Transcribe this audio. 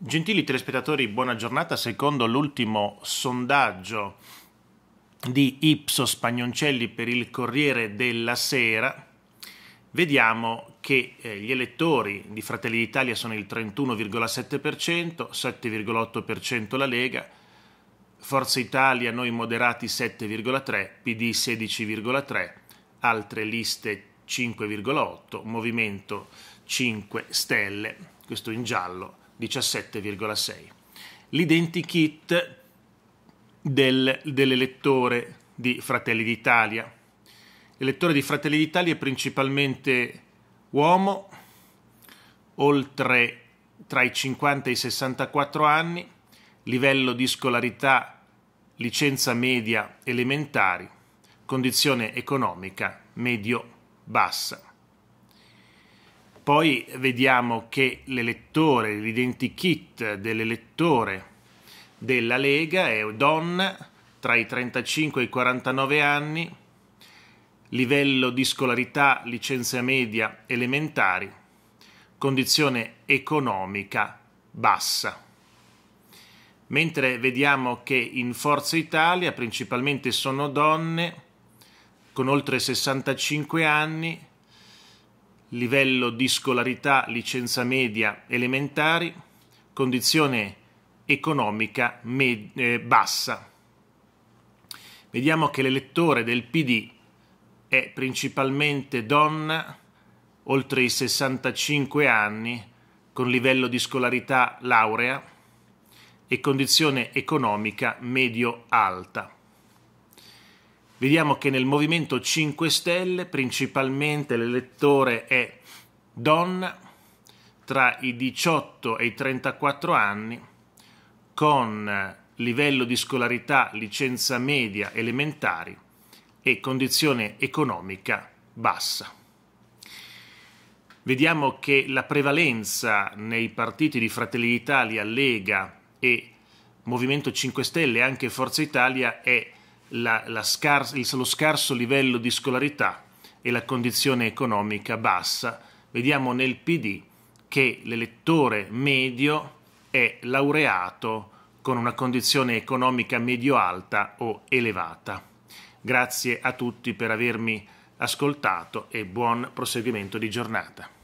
Gentili telespettatori, buona giornata. Secondo l'ultimo sondaggio di Ipso Spagnoncelli per il Corriere della Sera, vediamo che eh, gli elettori di Fratelli d'Italia sono il 31,7%, 7,8% la Lega, Forza Italia, noi moderati 7,3%, PD 16,3%, altre liste 5,8%, Movimento 5 Stelle, questo in giallo 17,6. L'identikit del, dell'elettore di Fratelli d'Italia. L'elettore di Fratelli d'Italia è principalmente uomo, oltre tra i 50 e i 64 anni, livello di scolarità, licenza media elementari, condizione economica medio-bassa. Poi vediamo che l'elettore, l'identikit dell'elettore della Lega è donna tra i 35 e i 49 anni, livello di scolarità, licenza media, elementari, condizione economica bassa. Mentre vediamo che in Forza Italia principalmente sono donne con oltre 65 anni, livello di scolarità, licenza media, elementari, condizione economica med- eh, bassa. Vediamo che l'elettore del PD è principalmente donna oltre i 65 anni con livello di scolarità laurea e condizione economica medio-alta vediamo che nel Movimento 5 Stelle principalmente l'elettore è donna tra i 18 e i 34 anni con livello di scolarità, licenza media, elementari e condizione economica bassa. Vediamo che la prevalenza nei partiti di Fratelli d'Italia, Lega e Movimento 5 Stelle e anche Forza Italia è la, la scar- lo scarso livello di scolarità e la condizione economica bassa, vediamo nel PD che l'elettore medio è laureato con una condizione economica medio-alta o elevata. Grazie a tutti per avermi ascoltato e buon proseguimento di giornata.